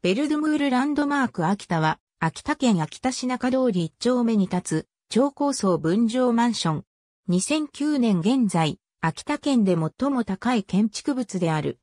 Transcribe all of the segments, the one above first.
ベルドムールランドマーク秋田は、秋田県秋田市中通り一丁目に立つ、超高層分譲マンション。2009年現在、秋田県で最も高い建築物である。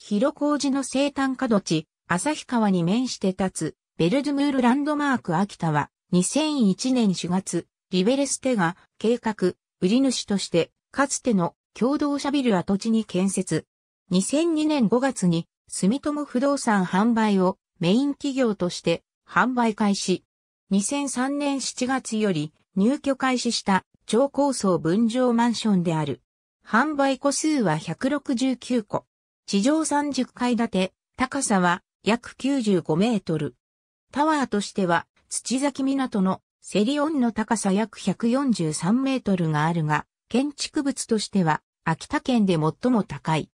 広小路の生誕角地、旭川に面して立つ、ベルドムールランドマーク秋田は、2001年4月、リベレステが計画、売り主として、かつての共同社ビル跡地に建設。2002年5月に住友不動産販売をメイン企業として販売開始。2003年7月より入居開始した超高層分譲マンションである。販売個数は169個。地上30階建て、高さは約95メートル。タワーとしては土崎港のセリオンの高さ約143メートルがあるが、建築物としては秋田県で最も高い。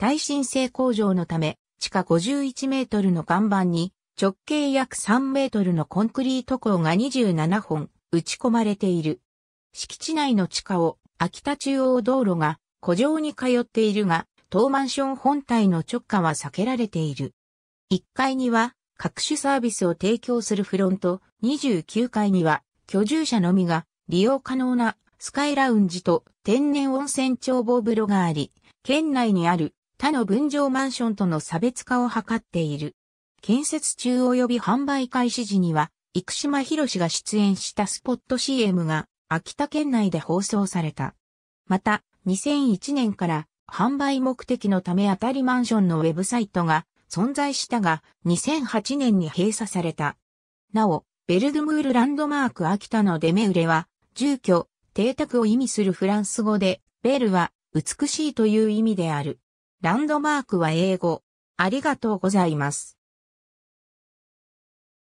耐震性向上のため、地下51メートルの岩盤に、直径約3メートルのコンクリート鋼が27本打ち込まれている。敷地内の地下を秋田中央道路が古城に通っているが、当マンション本体の直下は避けられている。1階には各種サービスを提供するフロント、29階には居住者のみが利用可能なスカイラウンジと天然温泉眺望風呂があり、県内にある他の分譲マンションとの差別化を図っている。建設中及び販売開始時には、生島博士が出演したスポット CM が秋田県内で放送された。また、2001年から販売目的のため当たりマンションのウェブサイトが存在したが、2008年に閉鎖された。なお、ベルドムールランドマーク秋田のデメウレは、住居、邸宅を意味するフランス語で、ベルは美しいという意味である。ランドマークは英語。ありがとうございます。